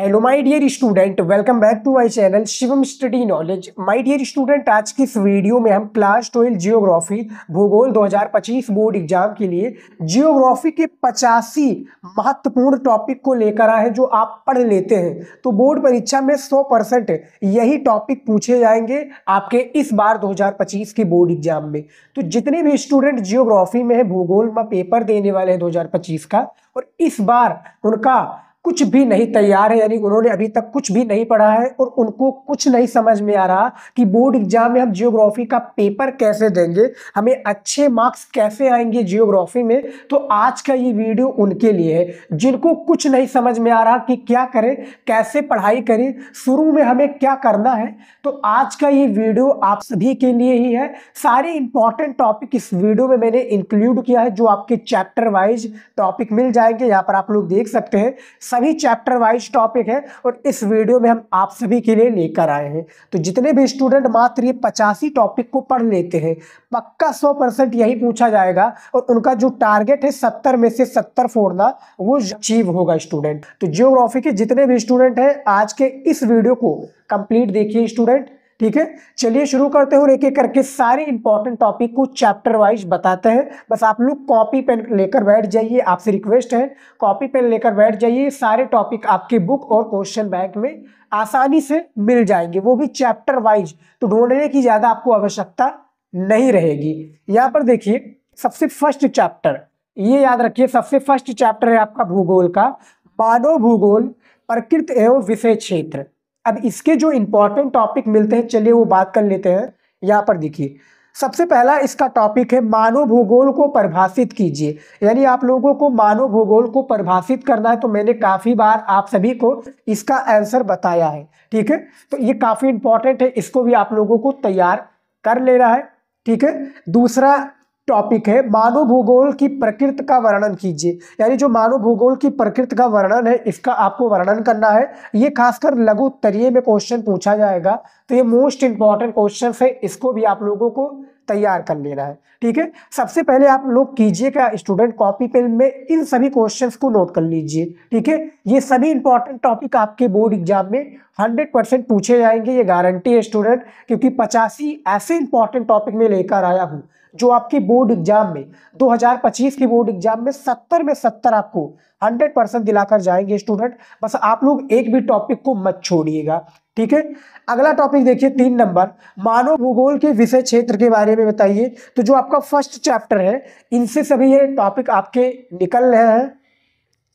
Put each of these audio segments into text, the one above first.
hello my dear student welcome back to my channel Shivam study knowledge my dear student आज की इस video में हम क्लास ट्वेल्व जियोग्राफी भूगोल 2025 बोर्ड एग्जाम के लिए जियोग्राफी के पचासी महत्वपूर्ण टॉपिक को लेकर आए हैं जो आप पढ़ लेते हैं तो बोर्ड परीक्षा में 100 परसेंट यही टॉपिक पूछे जाएंगे आपके इस बार दो के बोर्ड एग्जाम में तो जितने भी स्टूडेंट जियोग्राफी में है भूगोल में पेपर देने वाले हैं दो का और इस बार उनका कुछ भी नहीं तैयार है यानी उन्होंने अभी तक कुछ भी नहीं पढ़ा है और उनको कुछ नहीं समझ में आ रहा कि बोर्ड एग्जाम में हम जियोग्राफी का पेपर कैसे देंगे हमें अच्छे मार्क्स कैसे आएंगे जियोग्राफी में तो आज का ये वीडियो उनके लिए है जिनको कुछ नहीं समझ में आ रहा कि क्या करें कैसे पढ़ाई करें शुरू में हमें क्या करना है तो आज का ये वीडियो आप सभी के लिए ही है सारे इंपॉर्टेंट टॉपिक इस वीडियो में मैंने इंक्लूड किया है जो आपके चैप्टर वाइज टॉपिक मिल जाएंगे यहाँ पर आप लोग देख सकते हैं सभी चैप्टर वाइज टॉपिक है और इस वीडियो में हम आप सभी के लिए लेकर आए हैं तो जितने भी स्टूडेंट मात्र ये पचासी टॉपिक को पढ़ लेते हैं पक्का सौ परसेंट यही पूछा जाएगा और उनका जो टारगेट है सत्तर में से सत्तर फोड़ना वो अचीव होगा स्टूडेंट तो जियोग्राफी के जितने भी स्टूडेंट हैं आज के इस वीडियो को कंप्लीट देखिए स्टूडेंट ठीक है चलिए शुरू करते हैं और एक एक करके सारे इंपॉर्टेंट टॉपिक को चैप्टर वाइज बताते हैं बस आप लोग कॉपी पेन लेकर बैठ जाइए आपसे रिक्वेस्ट है कॉपी पेन लेकर बैठ जाइए सारे टॉपिक आपके बुक और क्वेश्चन बैंक में आसानी से मिल जाएंगे वो भी चैप्टर वाइज तो ढूंढने की ज़्यादा आपको आवश्यकता नहीं रहेगी यहाँ पर देखिए सबसे फर्स्ट चैप्टर ये याद रखिए सबसे फर्स्ट चैप्टर है आपका भूगोल का मानव भूगोल प्रकृति एवं विषय क्षेत्र अब इसके जो इंपॉर्टेंट टॉपिक मिलते हैं चलिए वो बात कर लेते हैं यहाँ पर देखिए सबसे पहला इसका टॉपिक है मानव भूगोल को परिभाषित कीजिए यानी आप लोगों को मानव भूगोल को परिभाषित करना है तो मैंने काफ़ी बार आप सभी को इसका आंसर बताया है ठीक है तो ये काफ़ी इंपॉर्टेंट है इसको भी आप लोगों को तैयार कर लेना है ठीक है दूसरा टॉपिक है मानव भूगोल की प्रकृति का वर्णन कीजिए यानी जो मानव भूगोल की प्रकृति का वर्णन है इसका आपको वर्णन करना है ये खासकर लघु तरीय में क्वेश्चन पूछा जाएगा तो ये मोस्ट इंपॉर्टेंट क्वेश्चन है इसको भी आप लोगों को तैयार कर लेना है ठीक है सबसे पहले आप लोग कीजिए क्या स्टूडेंट कॉपी पेन में इन सभी क्वेश्चंस को नोट कर लीजिए ठीक है ये सभी इंपॉर्टेंट टॉपिक आपके बोर्ड एग्जाम में 100 परसेंट पूछे जाएंगे ये गारंटी है स्टूडेंट क्योंकि पचासी ऐसे इंपॉर्टेंट टॉपिक में लेकर आया हूं जो आपके बोर्ड एग्जाम में 2025 के बोर्ड एग्जाम में 70 में 70 आपको 100 परसेंट दिलाकर जाएंगे स्टूडेंट बस आप लोग एक भी टॉपिक को मत छोड़िएगा ठीक है अगला टॉपिक देखिए तीन नंबर मानव भूगोल के विषय क्षेत्र के बारे में बताइए तो जो आपका फर्स्ट चैप्टर है इनसे सभी ये टॉपिक आपके निकल रहे हैं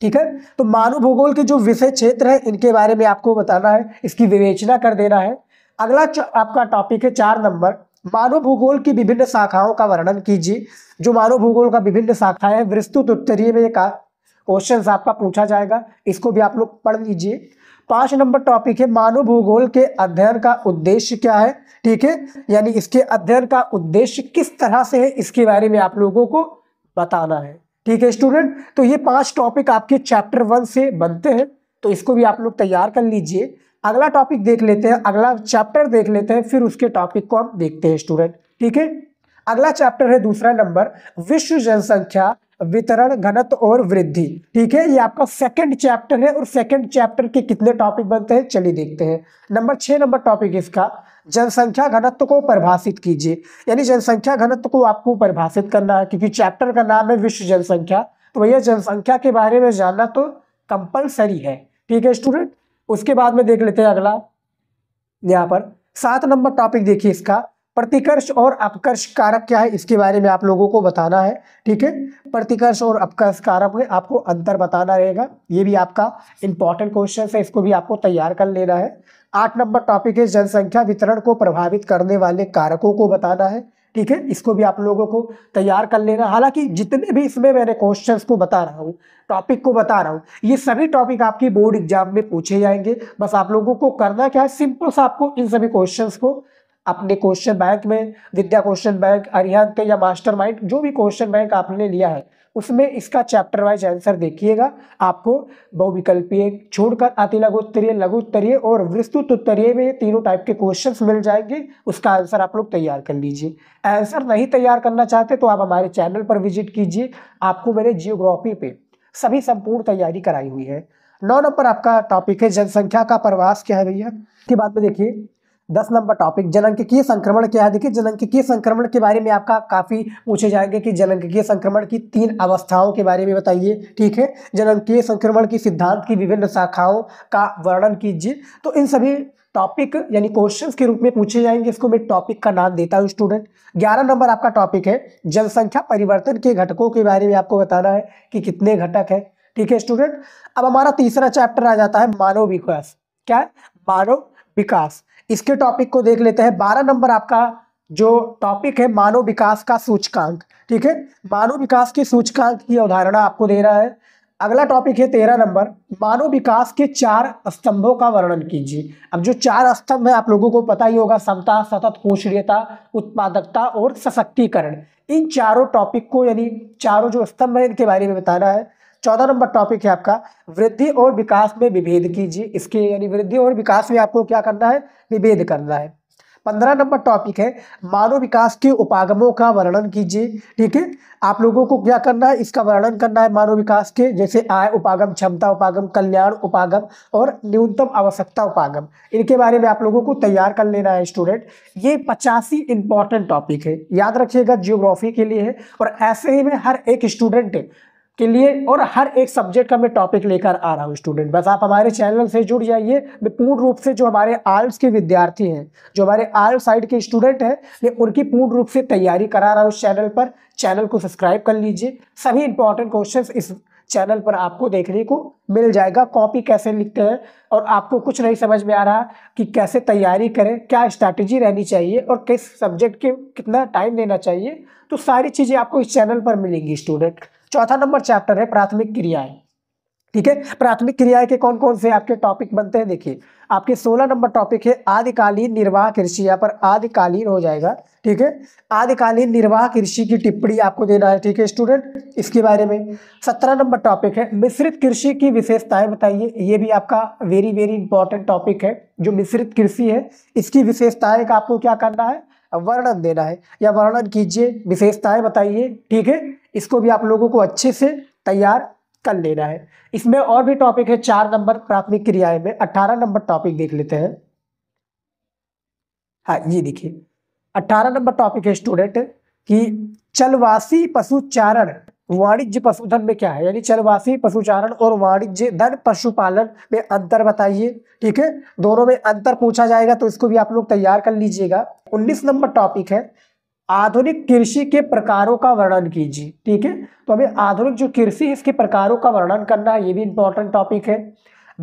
ठीक है तो मानव भूगोल के जो विषय क्षेत्र है इनके बारे में आपको बताना है इसकी विवेचना कर देना है अगला आपका टॉपिक है चार नंबर मानव भूगोल की विभिन्न शाखाओं का वर्णन कीजिए जो मानव भूगोल का विभिन्न शाखाएं है विस्तृत उत्तरीय में का क्वेश्चन आपका पूछा जाएगा इसको भी आप लोग पढ़ लीजिए पांच नंबर टॉपिक है मानव भूगोल के अध्ययन का उद्देश्य क्या है ठीक है यानी इसके अध्ययन का उद्देश्य किस तरह से है इसके बारे में आप लोगों को बताना है ठीक है स्टूडेंट तो ये पांच टॉपिक आपके चैप्टर वन से बनते हैं तो इसको भी आप लोग तैयार कर लीजिए अगला टॉपिक देख लेते हैं अगला चैप्टर देख लेते हैं फिर उसके टॉपिक को हम देखते हैं स्टूडेंट ठीक है अगला चैप्टर है दूसरा नंबर विश्व जनसंख्या वितरण घनत्व और वृद्धि ठीक है ये आपका सेकंड चैप्टर है और सेकंड चैप्टर के कितने टॉपिक बनते हैं चलिए देखते हैं नंबर छः नंबर टॉपिक इसका जनसंख्या घनत्व को परिभाषित कीजिए यानी जनसंख्या घनत्व को आपको परिभाषित करना है क्योंकि चैप्टर का नाम है विश्व जनसंख्या तो भैया जनसंख्या के बारे में जानना तो कंपलसरी है ठीक है स्टूडेंट उसके बाद में देख लेते हैं अगला यहाँ पर सात नंबर टॉपिक देखिए इसका प्रतिकर्ष और अपकर्ष कारक क्या है इसके बारे में आप लोगों को बताना है ठीक है प्रतिकर्ष और अपकर्ष कारक में आपको अंतर बताना रहेगा ये भी आपका इंपॉर्टेंट क्वेश्चन है इसको भी आपको तैयार कर लेना है आठ नंबर टॉपिक है जनसंख्या वितरण को प्रभावित करने वाले कारकों को बताना है ठीक है इसको भी आप लोगों को तैयार कर लेना हालांकि जितने भी इसमें मैंने क्वेश्चंस को बता रहा हूँ टॉपिक को बता रहा हूँ ये सभी टॉपिक आपकी बोर्ड एग्जाम में पूछे जाएंगे बस आप लोगों को करना क्या है सिंपल सा आपको इन सभी क्वेश्चंस को अपने क्वेश्चन बैंक में विद्या क्वेश्चन बैंक अरिहंत या मास्टर जो भी क्वेश्चन बैंक आपने लिया है उसमें इसका चैप्टर वाइज आंसर देखिएगा आपको बहुविकल्पीय छोड़कर लघु उत्तरीय लघु उत्तरीय और विस्तृत उत्तरीय में तीनों टाइप के क्वेश्चंस मिल जाएंगे उसका आंसर आप लोग तैयार कर लीजिए आंसर नहीं तैयार करना चाहते तो आप हमारे चैनल पर विजिट कीजिए आपको मेरे जियोग्राफी पे सभी संपूर्ण तैयारी कराई हुई है नौ नंबर आपका टॉपिक है जनसंख्या का प्रवास क्या है भैया के बाद में देखिए दस नंबर टॉपिक जनंकिकीय संक्रमण क्या है देखिए के संक्रमण के बारे में आपका काफ़ी पूछे जाएंगे कि जनंकिकीय संक्रमण की तीन अवस्थाओं के बारे में बताइए ठीक है जनंकीय संक्रमण की सिद्धांत की विभिन्न शाखाओं का वर्णन कीजिए तो इन सभी टॉपिक यानी क्वेश्चंस के रूप में पूछे जाएंगे इसको मैं टॉपिक का नाम देता हूँ स्टूडेंट ग्यारह नंबर आपका टॉपिक है जनसंख्या परिवर्तन के घटकों के बारे में आपको बताना है कि कितने घटक है ठीक है स्टूडेंट अब हमारा तीसरा चैप्टर आ जाता है मानव विकास क्या है मानव विकास इसके टॉपिक को देख लेते हैं बारह नंबर आपका जो टॉपिक है मानव विकास का सूचकांक ठीक है मानव विकास के सूचकांक की अवधारणा आपको दे रहा है अगला टॉपिक है तेरह नंबर मानव विकास के चार स्तंभों का वर्णन कीजिए अब जो चार स्तंभ है आप लोगों को पता ही होगा समता सतत कोशरीयता उत्पादकता और सशक्तिकरण इन चारों टॉपिक को यानी चारों जो स्तंभ है इनके बारे में बताना है चौदह नंबर टॉपिक है आपका वृद्धि और विकास में विभेद कीजिए इसके यानी वृद्धि और विकास में आपको क्या करना है विभेद करना है पंद्रह नंबर टॉपिक है मानव विकास के उपागमों का वर्णन कीजिए ठीक है आप लोगों को क्या करना है इसका वर्णन करना है मानव विकास के जैसे आय उपागम क्षमता उपागम कल्याण उपागम और न्यूनतम आवश्यकता उपागम इनके बारे में आप लोगों को तैयार कर लेना है स्टूडेंट ये पचासी इंपॉर्टेंट टॉपिक है याद रखिएगा जियोग्राफी के लिए है और ऐसे ही में हर एक स्टूडेंट के लिए और हर एक सब्जेक्ट का मैं टॉपिक लेकर आ रहा हूँ स्टूडेंट बस आप हमारे चैनल से जुड़ जाइए मैं पूर्ण रूप से जो हमारे आर्ट्स के विद्यार्थी हैं जो हमारे आर्ट साइड के स्टूडेंट हैं मैं उनकी पूर्ण रूप से तैयारी करा रहा हूँ इस चैनल पर चैनल को सब्सक्राइब कर लीजिए सभी इंपॉर्टेंट क्वेश्चन इस चैनल पर आपको देखने को मिल जाएगा कॉपी कैसे लिखते हैं और आपको कुछ नहीं समझ में आ रहा कि कैसे तैयारी करें क्या स्ट्रैटेजी रहनी चाहिए और किस सब्जेक्ट के कितना टाइम देना चाहिए तो सारी चीज़ें आपको इस चैनल पर मिलेंगी स्टूडेंट चौथा नंबर चैप्टर है प्राथमिक क्रियाएं ठीक है प्राथमिक क्रियाएं के कौन कौन से आपके टॉपिक बनते हैं देखिए आपके 16 नंबर टॉपिक है आदिकालीन निर्वाह कृषि यहाँ पर आदिकालीन हो जाएगा ठीक है आदिकालीन निर्वाह कृषि की टिप्पणी आपको देना है ठीक है स्टूडेंट इसके बारे में 17 नंबर टॉपिक है मिश्रित कृषि की विशेषताएं बताइए ये भी आपका वेरी वेरी इंपॉर्टेंट टॉपिक है जो मिश्रित कृषि है इसकी विशेषताएं का आपको क्या करना है वर्णन देना है या वर्णन कीजिए विशेषताएं बताइए ठीक है इसको भी आप लोगों को अच्छे से तैयार कर लेना है इसमें और भी टॉपिक है चार नंबर प्राथमिक क्रियाएं में अट्ठारह नंबर टॉपिक देख लेते हैं हाँ ये देखिए अट्ठारह नंबर टॉपिक है स्टूडेंट कि चलवासी पशुचारण वाणिज्य पशुधन में क्या है यानी चलवासी पशुचारण और वाणिज्य धन पशुपालन में अंतर बताइए ठीक है दोनों में अंतर पूछा जाएगा तो इसको भी आप लोग तैयार कर लीजिएगा 19 नंबर टॉपिक है आधुनिक कृषि के प्रकारों का वर्णन कीजिए ठीक है तो हमें आधुनिक जो कृषि है इसके प्रकारों का वर्णन करना है ये भी इंपॉर्टेंट टॉपिक है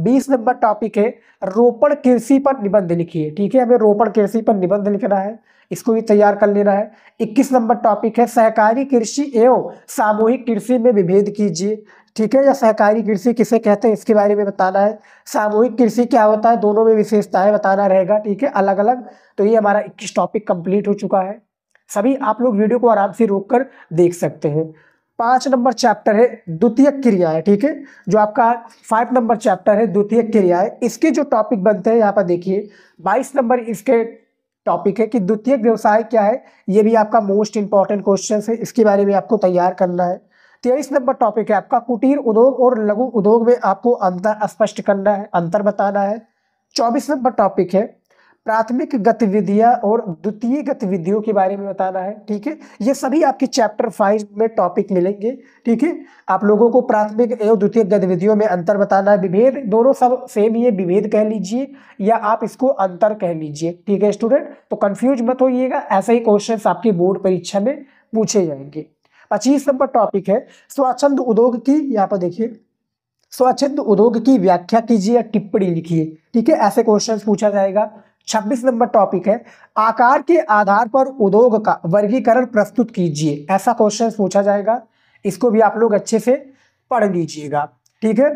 बीस नंबर टॉपिक है रोपण कृषि पर निबंध लिखिए ठीक है हमें रोपण कृषि पर निबंध लिखना है इसको भी तैयार कर लेना है इक्कीस नंबर टॉपिक है सहकारी कृषि एवं सामूहिक कृषि में विभेद कीजिए ठीक है या सहकारी कृषि किसे कहते हैं इसके बारे में बताना है सामूहिक कृषि क्या होता है दोनों में विशेषताएं बताना रहेगा ठीक है अलग अलग तो ये हमारा इक्कीस टॉपिक कंप्लीट हो चुका है सभी आप लोग वीडियो को आराम से रोक कर देख सकते हैं पांच नंबर चैप्टर है द्वितीय क्रियाएं ठीक है जो आपका फाइव नंबर चैप्टर है द्वितीय क्रियाएं इसके जो टॉपिक बनते हैं यहाँ पर देखिए बाईस नंबर इसके टॉपिक है कि द्वितीय व्यवसाय क्या है ये भी आपका मोस्ट इंपॉर्टेंट क्वेश्चन है इसके बारे में आपको तैयार करना है तेईस नंबर टॉपिक है आपका कुटीर उद्योग और लघु उद्योग में आपको अंतर स्पष्ट करना है अंतर बताना है चौबीस नंबर टॉपिक है प्राथमिक गतिविधियां और द्वितीय गतिविधियों के बारे में बताना है ठीक है ये सभी आपके चैप्टर फाइव में टॉपिक मिलेंगे ठीक है आप लोगों को प्राथमिक एवं द्वितीय गतिविधियों में अंतर बताना है विभेद दोनों सब सेम ही है विभेद कह लीजिए या आप इसको अंतर कह लीजिए ठीक है स्टूडेंट तो कन्फ्यूज मत होइएगा ऐसे ही क्वेश्चन आपकी बोर्ड परीक्षा में पूछे जाएंगे पच्चीस नंबर टॉपिक है स्वच्छंद उद्योग की यहाँ पर देखिए स्वच्छंद उद्योग की व्याख्या कीजिए या टिप्पणी लिखिए ठीक है ऐसे क्वेश्चन पूछा जाएगा छब्बीस नंबर टॉपिक है आकार के आधार पर उद्योग का वर्गीकरण प्रस्तुत कीजिए ऐसा क्वेश्चन पूछा जाएगा इसको भी आप लोग अच्छे से पढ़ लीजिएगा ठीक है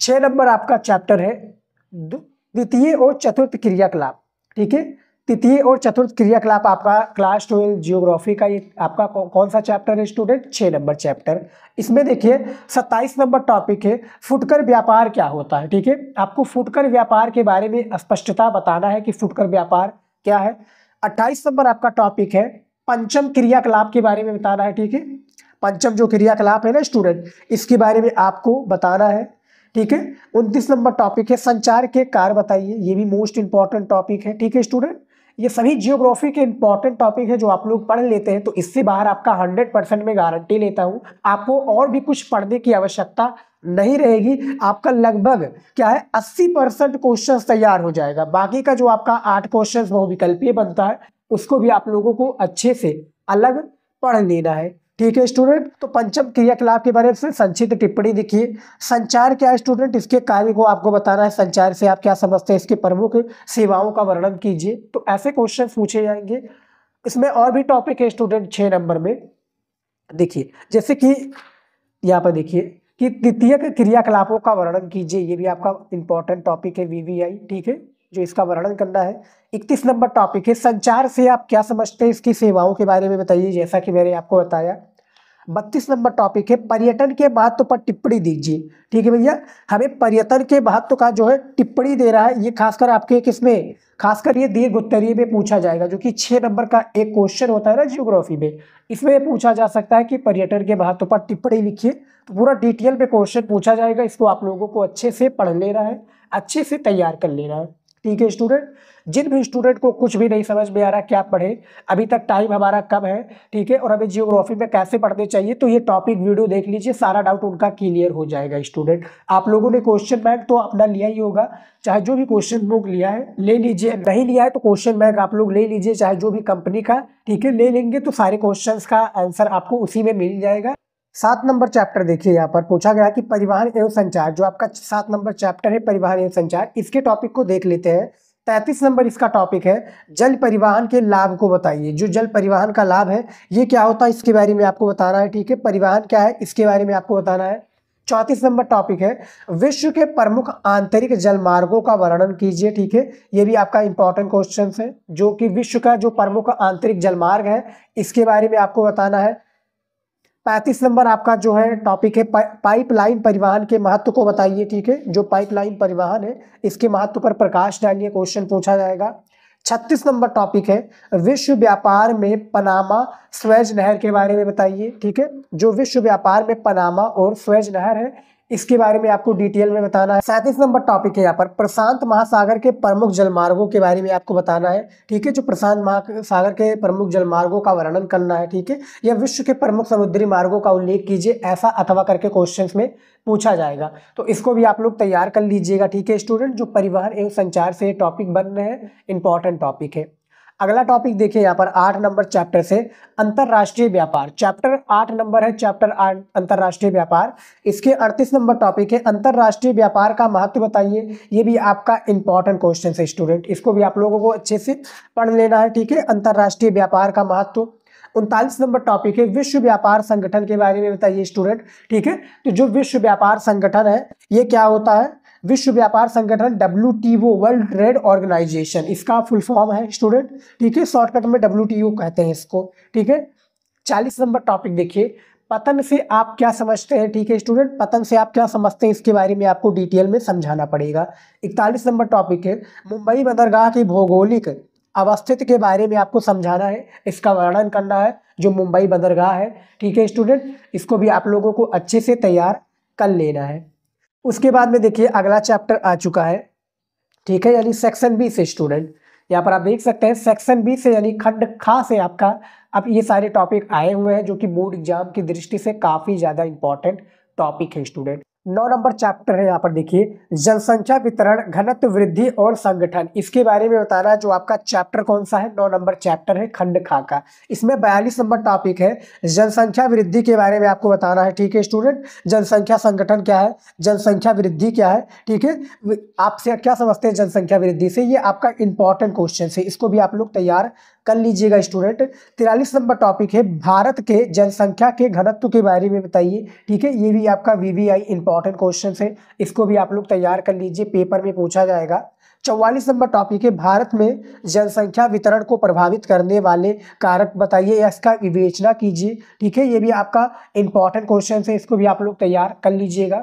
छह नंबर आपका चैप्टर है द्वितीय और चतुर्थ क्रियाकलाप ठीक है तृतीय और चतुर्थ क्रियाकलाप आपका क्लास ट्वेल्व जियोग्राफी का ये आपका कौन सा चैप्टर है स्टूडेंट छः नंबर चैप्टर इसमें देखिए सत्ताईस नंबर टॉपिक है फुटकर व्यापार क्या होता है ठीक है आपको फुटकर व्यापार के बारे में स्पष्टता बताना है कि फुटकर व्यापार क्या है अट्ठाईस नंबर आपका टॉपिक है पंचम क्रियाकलाप के बारे में बताना है ठीक है पंचम जो क्रियाकलाप है ना स्टूडेंट इसके बारे में आपको बताना है ठीक है उनतीस नंबर टॉपिक है संचार के कार बताइए ये भी मोस्ट इंपॉर्टेंट टॉपिक है ठीक है स्टूडेंट ये सभी जियोग्राफी के इंपॉर्टेंट टॉपिक है जो आप लोग पढ़ लेते हैं तो इससे बाहर आपका हंड्रेड परसेंट में गारंटी लेता हूँ आपको और भी कुछ पढ़ने की आवश्यकता नहीं रहेगी आपका लगभग क्या है 80 परसेंट क्वेश्चन तैयार हो जाएगा बाकी का जो आपका आठ क्वेश्चन बहुविकल्पीय बनता है उसको भी आप लोगों को अच्छे से अलग पढ़ लेना है ठीक है स्टूडेंट तो पंचम क्रियाकलाप के बारे में संक्षिप्त टिप्पणी देखिए संचार क्या है स्टूडेंट इसके कार्य को आपको बताना है संचार से आप क्या समझते हैं इसके प्रमुख सेवाओं का वर्णन कीजिए तो ऐसे क्वेश्चन पूछे जाएंगे इसमें और भी टॉपिक है स्टूडेंट छः नंबर में देखिए जैसे कि यहाँ पर देखिए कि द्वितीय क्रियाकलापों का वर्णन कीजिए ये भी आपका इंपॉर्टेंट टॉपिक है वीवीआई ठीक है जो इसका वर्णन करना है इकतीस नंबर टॉपिक है संचार से आप क्या समझते हैं इसकी सेवाओं के बारे में बताइए जैसा कि मैंने आपको बताया बत्तीस नंबर टॉपिक है पर्यटन के महत्व पर टिप्पणी दीजिए ठीक है भैया हमें पर्यटन के महत्व का जो है टिप्पणी दे रहा है ये खासकर आपके किसमें खासकर ये दीर्घ उत्तरीय में पूछा जाएगा जो कि छः नंबर का एक क्वेश्चन होता है ना जियोग्राफी में इसमें पूछा जा सकता है कि पर्यटन के महत्व पर टिप्पणी लिखिए तो पूरा डिटेल में क्वेश्चन पूछा जाएगा इसको आप लोगों को अच्छे से पढ़ लेना है अच्छे से तैयार कर लेना है ठीक है स्टूडेंट जिन भी स्टूडेंट को कुछ भी नहीं समझ में आ रहा क्या पढ़े अभी तक टाइम हमारा कम है ठीक है और हमें जियोग्राफी में कैसे पढ़ने चाहिए तो ये टॉपिक वीडियो देख लीजिए सारा डाउट उनका क्लियर हो जाएगा स्टूडेंट आप लोगों ने क्वेश्चन बैंक तो अपना लिया ही होगा चाहे जो भी क्वेश्चन बुक लिया है ले लीजिए नहीं लिया है तो क्वेश्चन बैंक आप लोग ले लीजिए चाहे जो भी कंपनी का ठीक है ले लेंगे तो सारे क्वेश्चन का आंसर आपको उसी में मिल जाएगा सात नंबर चैप्टर देखिए यहाँ पर पूछा गया कि परिवहन एवं संचार जो आपका सात नंबर चैप्टर है परिवहन एवं संचार इसके टॉपिक को देख लेते हैं तैंतीस नंबर इसका टॉपिक है जल परिवहन के लाभ को बताइए जो जल परिवहन का लाभ है ये क्या होता है इसके बारे में आपको बताना है ठीक है परिवहन क्या है इसके बारे में आपको बताना है चौंतीस नंबर टॉपिक है विश्व के प्रमुख आंतरिक जलमार्गों का वर्णन कीजिए ठीक है ये भी आपका इंपॉर्टेंट क्वेश्चन है जो कि विश्व का जो प्रमुख आंतरिक जलमार्ग है इसके बारे में आपको बताना है पैंतीस नंबर आपका जो है टॉपिक है पाइपलाइन परिवहन के महत्व को बताइए ठीक है जो पाइपलाइन परिवहन है इसके महत्व पर प्रकाश डालिए क्वेश्चन पूछा जाएगा छत्तीस नंबर टॉपिक है विश्व व्यापार में पनामा स्वेज नहर के बारे में बताइए ठीक है जो विश्व व्यापार में पनामा और स्वेज नहर है इसके बारे में आपको डिटेल में बताना है सैंतीस नंबर टॉपिक है यहाँ पर प्रशांत महासागर के प्रमुख जलमार्गों के बारे में आपको बताना है ठीक है जो प्रशांत महासागर के प्रमुख जलमार्गों का वर्णन करना है ठीक है या विश्व के प्रमुख समुद्री मार्गों का उल्लेख कीजिए ऐसा अथवा करके क्वेश्चन में पूछा जाएगा तो इसको भी आप लोग तैयार कर लीजिएगा ठीक है स्टूडेंट जो परिवहन एवं संचार से टॉपिक बन रहे हैं इंपॉर्टेंट टॉपिक है अगला टॉपिक देखिए यहाँ पर आठ नंबर चैप्टर से अंतर्राष्ट्रीय व्यापार चैप्टर आठ नंबर है चैप्टर आठ अंतर्राष्ट्रीय व्यापार इसके अड़तीस नंबर टॉपिक है अंतर्राष्ट्रीय व्यापार का महत्व बताइए ये भी आपका इंपॉर्टेंट क्वेश्चन है स्टूडेंट इसको भी आप लोगों को अच्छे से पढ़ लेना है ठीक है अंतर्राष्ट्रीय व्यापार का महत्व उनतालीस नंबर टॉपिक है विश्व व्यापार संगठन के बारे में बताइए स्टूडेंट ठीक है तो जो विश्व व्यापार संगठन है ये क्या होता है विश्व व्यापार संगठन डब्ल्यू वर्ल्ड ट्रेड ऑर्गेनाइजेशन इसका फुल फॉर्म है स्टूडेंट ठीक है शॉर्टकट में डब्ल्यू कहते हैं इसको ठीक है चालीस नंबर टॉपिक देखिए पतन से आप क्या समझते हैं ठीक है स्टूडेंट पतन से आप क्या समझते हैं इसके बारे में आपको डिटेल में समझाना पड़ेगा इकतालीस नंबर टॉपिक है मुंबई बंदरगाह की भौगोलिक अवस्थित के बारे में आपको समझाना है इसका वर्णन करना है जो मुंबई बंदरगाह है ठीक है स्टूडेंट इसको भी आप लोगों को अच्छे से तैयार कर लेना है उसके बाद में देखिए अगला चैप्टर आ चुका है ठीक है यानी सेक्शन बी से स्टूडेंट यहाँ पर आप देख सकते हैं सेक्शन बी से यानी खंड खा से आपका अब ये सारे टॉपिक आए हुए हैं जो कि बोर्ड एग्जाम की दृष्टि से काफ़ी ज़्यादा इंपॉर्टेंट टॉपिक है स्टूडेंट नौ नंबर चैप्टर है यहाँ पर देखिए जनसंख्या वितरण घनत्व वृद्धि और संगठन इसके बारे में बताना जो आपका चैप्टर कौन सा है नौ नंबर चैप्टर है खंड खा का इसमें बयालीस नंबर टॉपिक है जनसंख्या वृद्धि के बारे में आपको बताना है ठीक है स्टूडेंट जनसंख्या संगठन क्या है जनसंख्या वृद्धि क्या है ठीक है आपसे क्या समझते हैं जनसंख्या वृद्धि से ये आपका इंपॉर्टेंट क्वेश्चन है इसको भी आप लोग तैयार कर लीजिएगा स्टूडेंट तिरालीस नंबर टॉपिक है भारत के जनसंख्या के घनत्व के बारे में बताइए ठीक है ये भी आपका V V I important question है इसको भी आप लोग तैयार कर लीजिए पेपर में पूछा जाएगा चौवालीस नंबर टॉपिक है भारत में जनसंख्या वितरण को प्रभावित करने वाले कारक बताइए या इसका विवेचना कीजिए ठीक है ये भी आपका इंपॉर्टेंट क्वेश्चन है इसको भी आप लोग तैयार कर लीजिएगा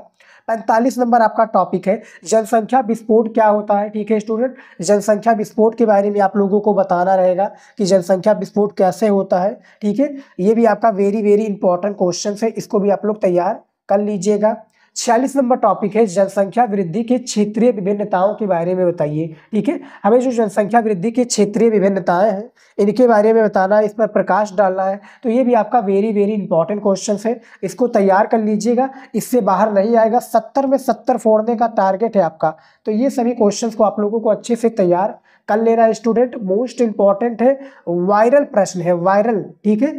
पैंतालीस नंबर आपका टॉपिक है जनसंख्या विस्फोट क्या होता है ठीक है स्टूडेंट जनसंख्या विस्फोट के बारे में आप लोगों को बताना रहेगा कि जनसंख्या विस्फोट कैसे होता है ठीक है ये भी आपका वेरी वेरी इंपॉर्टेंट क्वेश्चन है इसको भी आप लोग तैयार कर लीजिएगा छियालीस नंबर टॉपिक है जनसंख्या वृद्धि के क्षेत्रीय विभिन्नताओं के बारे में बताइए ठीक है हमें जो जनसंख्या वृद्धि के क्षेत्रीय विभिन्नताएं हैं इनके बारे में बताना है इस पर प्रकाश डालना है तो ये भी आपका वेरी वेरी इंपॉर्टेंट क्वेश्चन है इसको तैयार कर लीजिएगा इससे बाहर नहीं आएगा सत्तर में सत्तर फोड़ने का टारगेट है आपका तो ये सभी क्वेश्चन को आप लोगों को अच्छे से तैयार कर लेना स्टूडेंट मोस्ट इंपॉर्टेंट है वायरल प्रश्न है वायरल ठीक है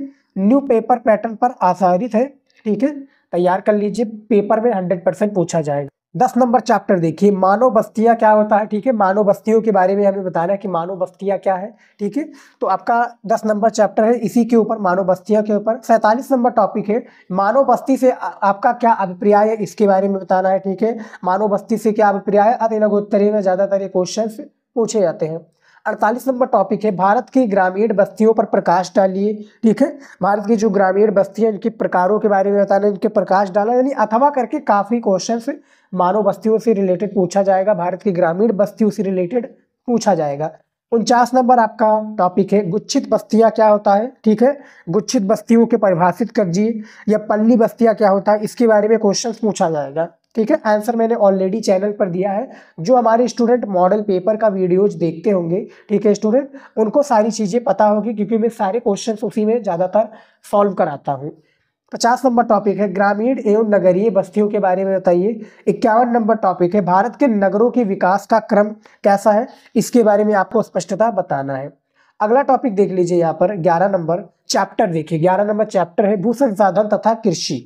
न्यू पेपर पैटर्न पर आधारित है ठीक है तैयार कर लीजिए पेपर में हंड्रेड परसेंट पूछा जाएगा दस नंबर चैप्टर देखिए मानव बस्तियाँ क्या होता है ठीक है मानव बस्तियों के बारे में हमें बताना है कि मानव बस्तियाँ क्या है ठीक है तो आपका दस नंबर चैप्टर है इसी के ऊपर मानव बस्तियों के ऊपर सैंतालीस नंबर टॉपिक है मानव बस्ती से आपका क्या अभिप्राय है इसके बारे में बताना है ठीक है मानव बस्ती से क्या अभिप्राय है अतिलगोत्तरी में ज़्यादातर ये क्वेश्चन पूछे जाते हैं अड़तालीस नंबर टॉपिक है भारत की ग्रामीण बस्तियों पर प्रकाश डालिए ठीक है भारत की जो ग्रामीण बस्तियाँ इनके प्रकारों के बारे में बताना इनके प्रकाश डाला यानी अथवा करके काफ़ी क्वेश्चन मानव बस्तियों से रिलेटेड पूछा जाएगा भारत की ग्रामीण बस्तियों से रिलेटेड पूछा जाएगा उनचास नंबर आपका टॉपिक है गुच्छित बस्तियाँ क्या होता है ठीक है गुच्छित बस्तियों के परिभाषित कर दिए या पल्ली बस्तियाँ क्या होता है इसके बारे में क्वेश्चन पूछा जाएगा ठीक है आंसर मैंने ऑलरेडी चैनल पर दिया है जो हमारे स्टूडेंट मॉडल पेपर का वीडियोज देखते होंगे ठीक है स्टूडेंट उनको सारी चीज़ें पता होगी क्योंकि मैं सारे क्वेश्चन उसी में ज़्यादातर सॉल्व कराता हूँ पचास नंबर टॉपिक है ग्रामीण एवं नगरीय बस्तियों के बारे में बताइए इक्यावन नंबर टॉपिक है भारत के नगरों के विकास का क्रम कैसा है इसके बारे में आपको स्पष्टता बताना है अगला टॉपिक देख लीजिए यहाँ पर ग्यारह नंबर चैप्टर देखिए ग्यारह नंबर चैप्टर है भू संसाधन तथा कृषि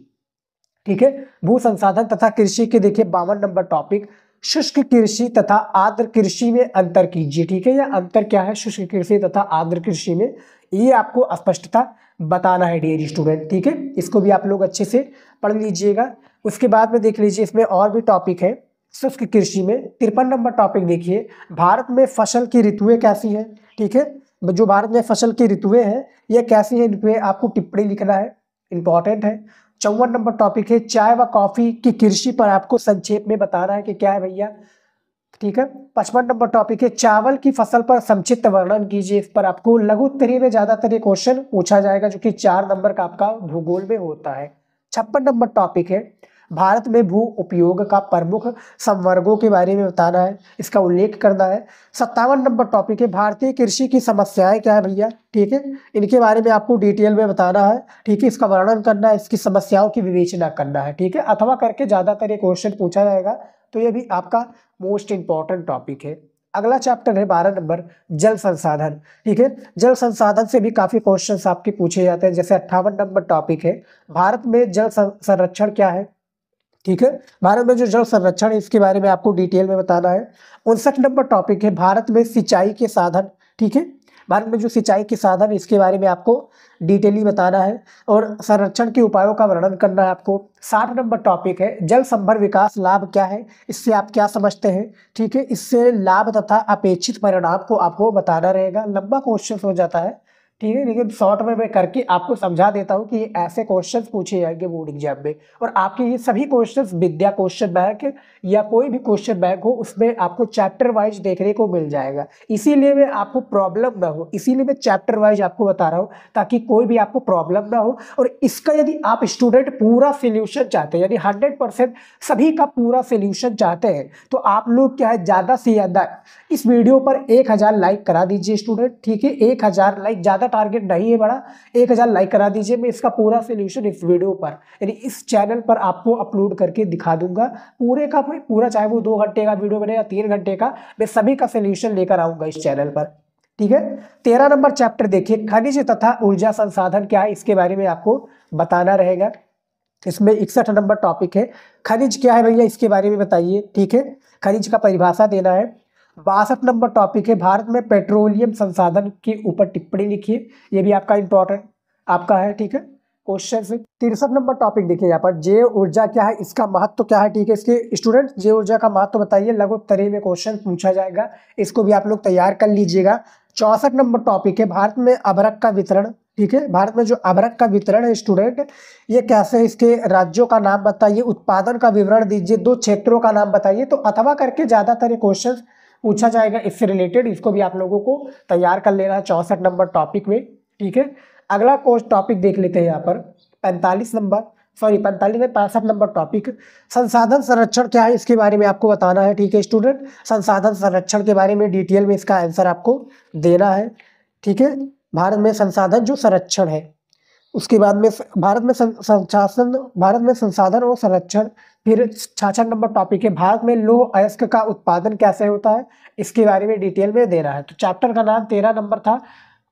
ठीक है भू संसाधन तथा कृषि के देखिए बावन नंबर टॉपिक शुष्क कृषि तथा आर्द्र कृषि में अंतर कीजिए ठीक है या अंतर क्या है शुष्क कृषि तथा आर्द्र कृषि में ये आपको स्पष्टता बताना है डियर स्टूडेंट ठीक है इसको भी आप लोग अच्छे से पढ़ लीजिएगा उसके बाद में देख लीजिए इसमें और भी टॉपिक है शुष्क कृषि में तिरपन नंबर टॉपिक देखिए भारत में फसल की ऋतुएं कैसी हैं ठीक है जो भारत में फसल की ऋतुएं हैं यह कैसी हैं ऋतुएं आपको टिप्पणी लिखना है इंपॉर्टेंट है चौवन नंबर टॉपिक है चाय व कॉफ़ी की कृषि पर आपको संक्षेप में बताना है कि क्या है भैया ठीक है पचपन नंबर टॉपिक है चावल की फसल पर संक्षिप्त वर्णन कीजिए इस पर आपको उत्तरी में ज़्यादातर ये क्वेश्चन पूछा जाएगा जो कि चार नंबर का आपका भूगोल में होता है छप्पन नंबर टॉपिक है भारत में भू उपयोग का प्रमुख संवर्गों के बारे में बताना है इसका उल्लेख करना है सत्तावन नंबर टॉपिक है भारतीय कृषि की समस्याएं क्या है भैया ठीक है इनके बारे में आपको डिटेल में बताना है ठीक है इसका वर्णन करना है इसकी समस्याओं की विवेचना करना है ठीक है अथवा करके ज़्यादातर ये क्वेश्चन पूछा जाएगा तो ये भी आपका मोस्ट इंपॉर्टेंट टॉपिक है अगला चैप्टर है बारह नंबर जल संसाधन ठीक है जल संसाधन से भी काफ़ी क्वेश्चंस आपके पूछे जाते हैं जैसे अट्ठावन नंबर टॉपिक है भारत में जल संरक्षण क्या है ठीक है भारत में जो जल संरक्षण है इसके बारे में आपको डिटेल में बताना है उनसठ नंबर टॉपिक है भारत में सिंचाई के साधन ठीक है भारत में जो सिंचाई के साधन इसके बारे में आपको डिटेली बताना है और संरक्षण के उपायों का वर्णन करना है आपको साठ नंबर टॉपिक है जल संभर विकास लाभ क्या है इससे आप क्या समझते हैं ठीक है इससे लाभ तथा अपेक्षित परिणाम को आपको बताना रहेगा लंबा क्वेश्चन हो जाता है ठीक है लेकिन शॉर्ट में मैं करके आपको समझा देता हूँ कि ऐसे क्वेश्चन पूछे जाएंगे बोर्ड एग्जाम में और आपके ये सभी क्वेश्चन विद्या क्वेश्चन बैंक या कोई भी क्वेश्चन बैंक हो उसमें आपको चैप्टर वाइज देखने को मिल जाएगा इसीलिए मैं आपको प्रॉब्लम ना हो इसीलिए मैं चैप्टर वाइज आपको बता रहा हूँ ताकि कोई भी आपको प्रॉब्लम ना हो और इसका यदि आप स्टूडेंट पूरा सोल्यूशन चाहते हैं यानी हंड्रेड सभी का पूरा सोल्यूशन चाहते हैं तो आप लोग क्या है ज़्यादा से ज़्यादा इस वीडियो पर एक लाइक करा दीजिए स्टूडेंट ठीक है एक लाइक ज़्यादा का टारगेट नहीं है बड़ा एक हज़ार लाइक करा दीजिए मैं इसका पूरा सोल्यूशन इस वीडियो पर यानी इस चैनल पर आपको अपलोड करके दिखा दूंगा पूरे का पूरा चाहे वो दो घंटे का वीडियो बने या तीन घंटे का मैं सभी का सोल्यूशन लेकर आऊँगा इस चैनल पर ठीक है तेरह नंबर चैप्टर देखिए खनिज तथा ऊर्जा संसाधन क्या है इसके बारे में आपको बताना रहेगा इसमें इकसठ नंबर टॉपिक है खनिज क्या है भैया इसके बारे में बताइए ठीक है खनिज का परिभाषा देना है बासठ नंबर टॉपिक है भारत में पेट्रोलियम संसाधन के ऊपर टिप्पणी लिखिए ये भी आपका इंपॉर्टेंट आपका है ठीक है क्वेश्चन से तिरसठ नंबर टॉपिक देखिए यहाँ पर जे ऊर्जा क्या है इसका महत्व तो क्या है ठीक है इसके स्टूडेंट जे ऊर्जा का महत्व तो बताइए लगभग तरह में क्वेश्चन पूछा जाएगा इसको भी आप लोग तैयार कर लीजिएगा चौसठ नंबर टॉपिक है भारत में अभरक का वितरण ठीक है भारत में जो अभरक का वितरण है स्टूडेंट ये कैसे इसके राज्यों का नाम बताइए उत्पादन का विवरण दीजिए दो क्षेत्रों का नाम बताइए तो अथवा करके ज़्यादातर ये क्वेश्चन पूछा जाएगा इससे रिलेटेड इसको भी आप लोगों को तैयार कर लेना है चौंसठ नंबर टॉपिक में ठीक है अगला कोर्स टॉपिक देख लेते हैं यहाँ पर पैंतालीस नंबर सॉरी पैंतालीस में पैंसठ नंबर टॉपिक संसाधन संरक्षण क्या है इसके बारे में आपको बताना है ठीक है स्टूडेंट संसाधन संरक्षण के बारे में डिटेल में इसका आंसर आपको देना है ठीक है भारत में संसाधन जो संरक्षण है उसके बाद में भारत में संसाधन भारत में संसाधन और संरक्षण फिर छाछ नंबर टॉपिक है भारत में लोह अयस्क का उत्पादन कैसे होता है इसके बारे में डिटेल में दे रहा है तो चैप्टर का नाम तेरह नंबर था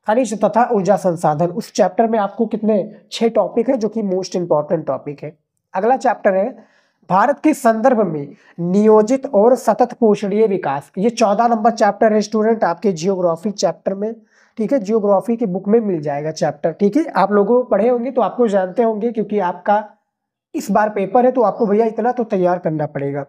खनिज तथा ऊर्जा संसाधन उस चैप्टर में आपको कितने छः टॉपिक है जो कि मोस्ट इंपॉर्टेंट टॉपिक है अगला चैप्टर है भारत के संदर्भ में नियोजित और सतत पोषणीय विकास ये चौदह नंबर चैप्टर है स्टूडेंट आपके जियोग्राफी चैप्टर में ठीक है जियोग्राफी की बुक में मिल जाएगा चैप्टर ठीक है आप लोगों पढ़े होंगे तो आपको जानते होंगे क्योंकि आपका इस बार पेपर है तो आपको भैया इतना तो तैयार करना पड़ेगा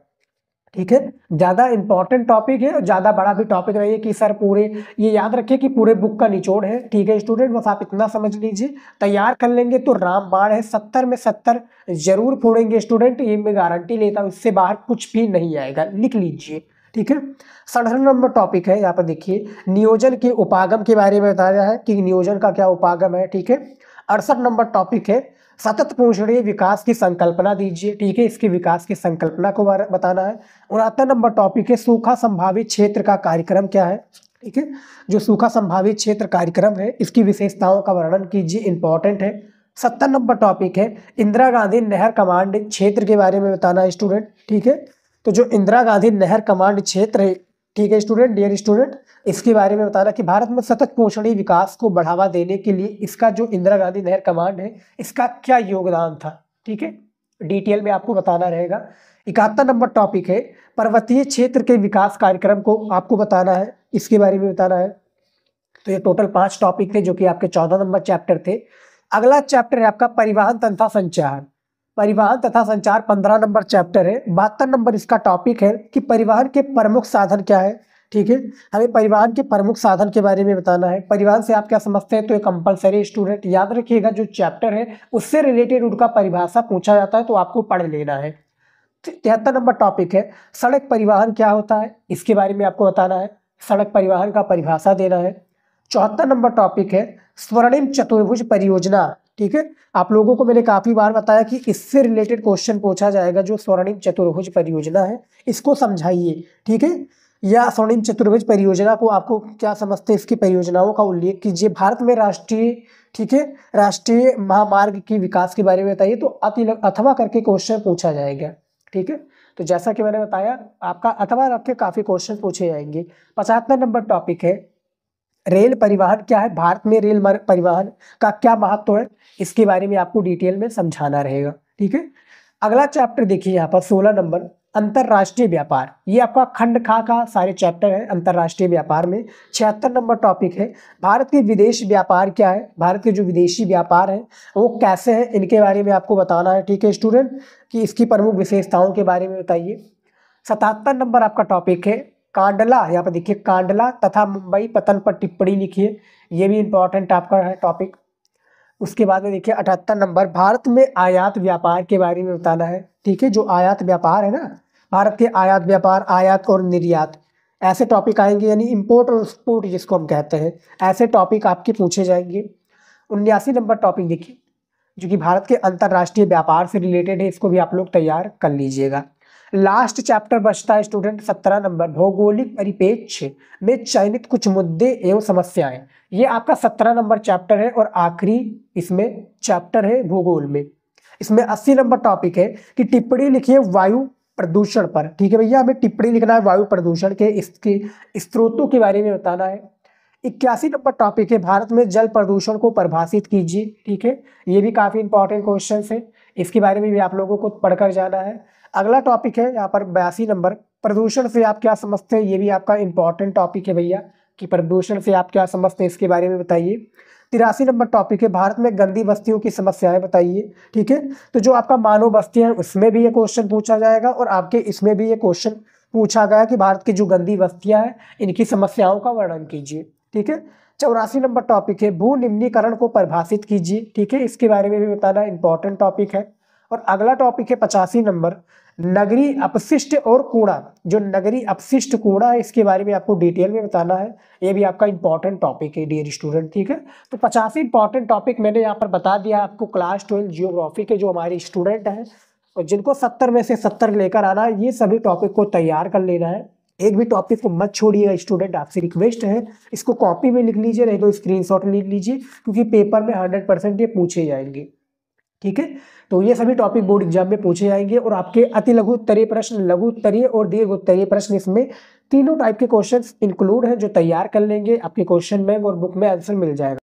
ठीक है ज़्यादा इंपॉर्टेंट टॉपिक है और ज़्यादा बड़ा भी टॉपिक रही है कि सर पूरे ये याद रखिए कि पूरे बुक का निचोड़ है ठीक है स्टूडेंट बस आप इतना समझ लीजिए तैयार कर लेंगे तो राम बाण है सत्तर में सत्तर जरूर फोड़ेंगे स्टूडेंट ये मैं गारंटी लेता हूँ इससे बाहर कुछ भी नहीं आएगा लिख लीजिए ठीक है सड़सठ नंबर टॉपिक है यहाँ पर देखिए नियोजन के उपागम के बारे में बताया है कि नियोजन का क्या उपागम है ठीक है अड़सठ नंबर टॉपिक है सतत पोषणीय विकास की संकल्पना दीजिए ठीक है इसके विकास की संकल्पना को बताना है उनहत्तर नंबर टॉपिक है सूखा संभावित क्षेत्र का कार्यक्रम क्या है ठीक है जो सूखा संभावित क्षेत्र कार्यक्रम है इसकी विशेषताओं का वर्णन कीजिए इंपॉर्टेंट है सत्तर नंबर टॉपिक है इंदिरा गांधी नहर कमांड क्षेत्र के बारे में बताना है स्टूडेंट ठीक है तो जो इंदिरा गांधी नहर कमांड क्षेत्र है ठीक है स्टूडेंट डियर स्टूडेंट इसके बारे में बता रहा कि भारत में सतत पोषणीय विकास को बढ़ावा देने के लिए इसका जो इंदिरा गांधी नहर कमांड है इसका क्या योगदान था ठीक है डिटेल में आपको बताना रहेगा इकहत्तर नंबर टॉपिक है पर्वतीय क्षेत्र के विकास कार्यक्रम को आपको बताना है इसके बारे में बताना है तो ये टोटल पांच टॉपिक थे जो कि आपके चौदह नंबर चैप्टर थे अगला चैप्टर है आपका परिवहन तथा संचार परिवहन तथा संचार पंद्रह नंबर चैप्टर है बहत्तर नंबर इसका टॉपिक है कि परिवहन के प्रमुख साधन क्या है ठीक है हमें परिवहन के प्रमुख साधन के बारे में बताना है परिवहन से आप क्या समझते हैं तो ये कंपलसरी स्टूडेंट याद रखिएगा जो चैप्टर है उससे रिलेटेड उनका परिभाषा पूछा जाता है तो आपको पढ़ लेना है तिहत्तर नंबर टॉपिक है सड़क परिवहन क्या होता है इसके बारे में आपको बताना है सड़क परिवहन का परिभाषा देना है चौहत्तर नंबर टॉपिक है स्वर्णिम चतुर्भुज परियोजना ठीक है आप लोगों को मैंने काफ़ी बार बताया कि इससे रिलेटेड क्वेश्चन पूछा जाएगा जो स्वर्णिम चतुर्भुज परियोजना है इसको समझाइए ठीक है या स्वर्णिम चतुर्भुज परियोजना को आपको क्या समझते हैं इसकी परियोजनाओं का उल्लेख कीजिए भारत में राष्ट्रीय ठीक है राष्ट्रीय महामार्ग की विकास के बारे में बताइए तो अति अथवा करके क्वेश्चन पूछा जाएगा ठीक है तो जैसा कि मैंने बताया आपका अथवा रख के काफ़ी क्वेश्चन पूछे जाएंगे पचहत्तर नंबर टॉपिक है रेल परिवहन क्या है भारत में रेल परिवहन का क्या महत्व है इसके बारे में आपको डिटेल में समझाना रहेगा ठीक है अगला चैप्टर देखिए यहाँ पर सोलह नंबर अंतर्राष्ट्रीय व्यापार ये आपका खंड खा का सारे चैप्टर है अंतर्राष्ट्रीय व्यापार में छिहत्तर नंबर टॉपिक है भारत के विदेश व्यापार क्या है भारत के जो विदेशी व्यापार है वो कैसे हैं इनके बारे में आपको बताना है ठीक है स्टूडेंट कि इसकी प्रमुख विशेषताओं के बारे में बताइए सतहत्तर नंबर आपका टॉपिक है कांडला यहाँ पर देखिए कांडला तथा मुंबई पतन पर टिप्पणी लिखिए ये भी इम्पोर्टेंट आपका है टॉपिक उसके बाद में देखिए अठहत्तर नंबर भारत में आयात व्यापार के बारे में बताना है ठीक है जो आयात व्यापार है ना भारत के आयात व्यापार आयात और निर्यात ऐसे टॉपिक आएंगे यानी इम्पोर्ट और एक्सपोर्ट जिसको हम कहते हैं ऐसे टॉपिक आपके पूछे जाएंगे उन्यासी नंबर टॉपिक देखिए जो कि भारत के अंतर्राष्ट्रीय व्यापार से रिलेटेड है इसको भी आप लोग तैयार कर लीजिएगा लास्ट चैप्टर बचता है स्टूडेंट सत्रह नंबर भौगोलिक परिपेक्ष में चयनित कुछ मुद्दे एवं समस्याएं ये आपका सत्रह नंबर चैप्टर है और आखिरी इसमें चैप्टर है भूगोल में इसमें अस्सी नंबर टॉपिक है कि टिप्पणी लिखिए वायु प्रदूषण पर ठीक है भैया हमें टिप्पणी लिखना है वायु प्रदूषण के इसके स्त्रोतों के बारे में बताना है इक्यासी नंबर टॉपिक है भारत में जल प्रदूषण को परिभाषित कीजिए ठीक है ये भी काफ़ी इंपॉर्टेंट क्वेश्चन है इसके बारे में भी आप लोगों को पढ़कर जाना है अगला टॉपिक है यहाँ पर बयासी नंबर प्रदूषण से आप क्या समझते हैं ये भी आपका इंपॉर्टेंट टॉपिक है भैया कि प्रदूषण से आप क्या समझते हैं इसके बारे में बताइए तिरासी नंबर टॉपिक है भारत में गंदी बस्तियों की समस्याएं बताइए ठीक है तो जो आपका मानव बस्तियां हैं उसमें भी ये क्वेश्चन पूछा जाएगा और आपके इसमें भी ये क्वेश्चन पूछा गया कि भारत की जो गंदी बस्तियां हैं इनकी समस्याओं का वर्णन कीजिए ठीक है चौरासी नंबर टॉपिक है भू निम्नीकरण को परिभाषित कीजिए ठीक है इसके बारे में भी बताना इंपॉर्टेंट टॉपिक है और अगला टॉपिक है पचासी नंबर नगरी अपशिष्ट और कूड़ा जो नगरी अपशिष्ट कूड़ा है इसके बारे में आपको डिटेल में बताना है ये भी आपका इंपॉर्टेंट टॉपिक है डियर स्टूडेंट ठीक है तो पचासी इंपॉर्टेंट टॉपिक मैंने यहाँ पर बता दिया आपको क्लास ट्वेल्व जियोग्राफी के जो हमारे स्टूडेंट हैं और जिनको सत्तर में से सत्तर लेकर आना है ये सभी टॉपिक को तैयार कर लेना है एक भी टॉपिक को मत छोड़िएगा स्टूडेंट आपसे रिक्वेस्ट है इसको कॉपी में लिख लीजिए नहीं तो स्क्रीनशॉट लिख लीजिए क्योंकि पेपर में हंड्रेड परसेंट ये पूछे जाएंगे ठीक है तो ये सभी टॉपिक बोर्ड एग्जाम में पूछे जाएंगे और आपके अति लघु उत्तरीय प्रश्न लघु उत्तरीय और दीर्घोत्तरीय प्रश्न इसमें तीनों टाइप के क्वेश्चन इंक्लूड हैं जो तैयार कर लेंगे आपके क्वेश्चन बैंक और बुक में आंसर मिल जाएगा